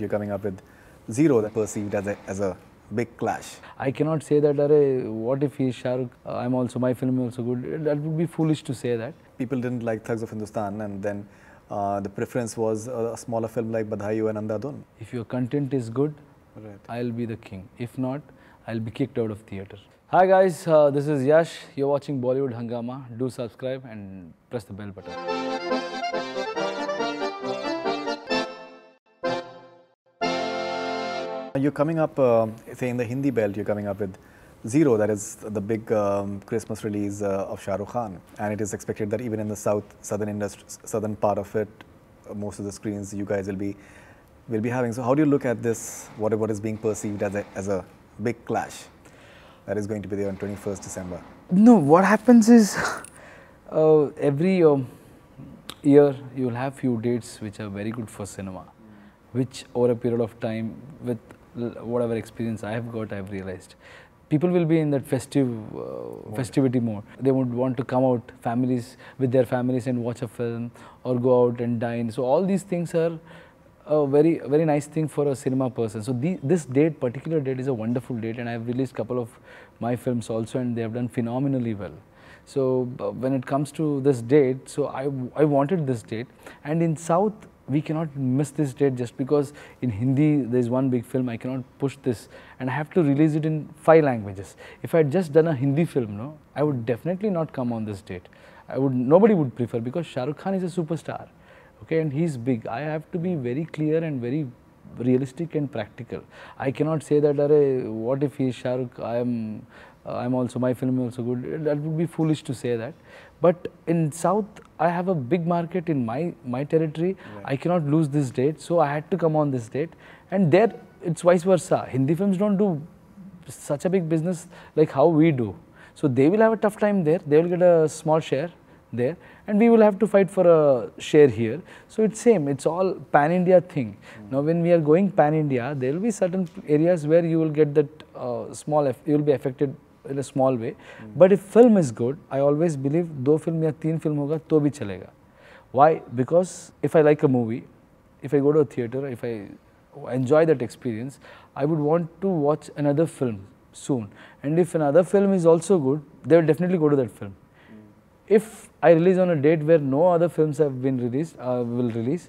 You're coming up with zero that perceived as a, as a big clash. I cannot say that, Are, what if he's Shahrukh? I'm also, my film is also good. That would be foolish to say that. People didn't like Thugs of Hindustan and then uh, the preference was a, smaller film like Badhayu and Andhadun. If your content is good, right. I'll be the king. If not, I'll be kicked out of theatre. Hi guys, uh, this is Yash. You're watching Bollywood Hangama. Do subscribe and press the bell button. you're coming up, uh, say in the Hindi belt, you're coming up with Zero, that is the big um, Christmas release uh, of Shah Rukh Khan. And it is expected that even in the south, southern industry, southern part of it, uh, most of the screens you guys will be will be having. So how do you look at this, what, what is being perceived as a, as a big clash that is going to be there on 21st December? No, what happens is uh, every um, year you will have few dates which are very good for cinema, which over a period of time with whatever experience I have got, I've realized people will be in that festive uh, festivity mode. They would want to come out families with their families and watch a film or go out and dine. So all these things are a very very nice thing for a cinema person. So the, this date, particular date, is a wonderful date, and I've released couple of my films also, and they have done phenomenally well. So uh, when it comes to this date, so I I wanted this date, and in South we cannot miss this date just because in Hindi there is one big film, I cannot push this and I have to release it in five languages. If I had just done a Hindi film, no, I would definitely not come on this date. I would, nobody would prefer because Shahrukh Khan is a superstar, okay, and he's big. I have to be very clear and very realistic and practical. I cannot say that, Are, what if he is I am, I am also, my film is also good. That would be foolish to say that. But in South, I have a big market in my, my territory. Right. I cannot lose this date. So I had to come on this date. And there, it's vice versa. Hindi films don't do such a big business like how we do. So they will have a tough time there. They will get a small share there and we will have to fight for a share here. So it's same, it's all pan-India thing. Mm. Now when we are going pan-India, there will be certain areas where you will get that uh, small, you will be affected in a small way. Mm. But if film is good, I always believe दो film या तीन film होगा तो भी chalega. Why? Because if I like a movie, if I go to a theater, if I enjoy that experience, I would want to watch another film soon. And if another film is also good, they will definitely go to that film if I release on a date where no other films have been released, uh, will release,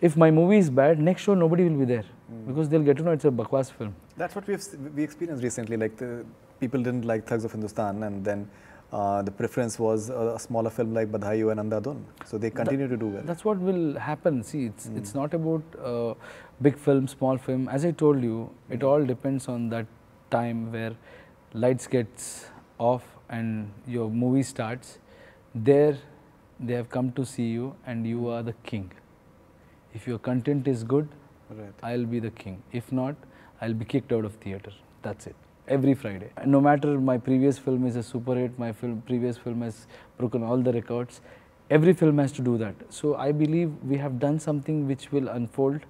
if my movie is bad, next show nobody will be there mm. because they'll get to know it's a bakwas film. That's what we've we experienced recently. Like the people didn't like Thugs of Hindustan, and then uh, the preference was a, a smaller film like Badhayu and Andhadun. So they continue to do well. That's what will happen. See, it's mm. it's not about uh, big film, small film. As I told you, it hmm. all depends on that time where lights gets off and your movie starts there they have come to see you and you are the king. If your content is good, right. I'll be the king. If not, I'll be kicked out of theatre. That's it. Every Friday. No matter my previous film is a super hit, my film, previous film has broken all the records. Every film has to do that. So I believe we have done something which will unfold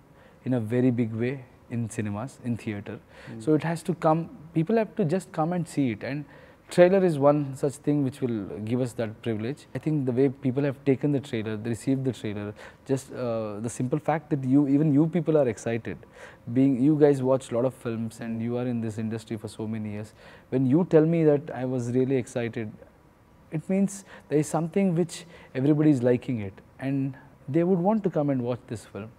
in a very big way in cinemas, in theatre. Mm. So it has to come, people have to just come and see it. and trailer is one such thing which will give us that privilege. I think the way people have taken the trailer, they received the trailer, just uh, the simple fact that you, even you people are excited. Being you guys watch a lot of films and you are in this industry for so many years. When you tell me that I was really excited, it means there is something which everybody is liking it, and they would want to come and watch this film.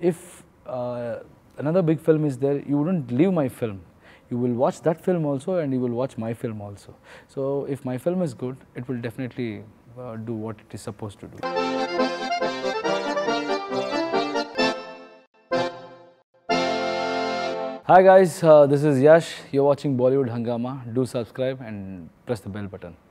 If uh, another big film is there, you wouldn't leave my film you will watch that film also and you will watch my film also. So if my film is good, it will definitely uh, do what it is supposed to do. Hi guys, uh, this is Yash. You're watching Bollywood Hangama. Do subscribe and press the bell button.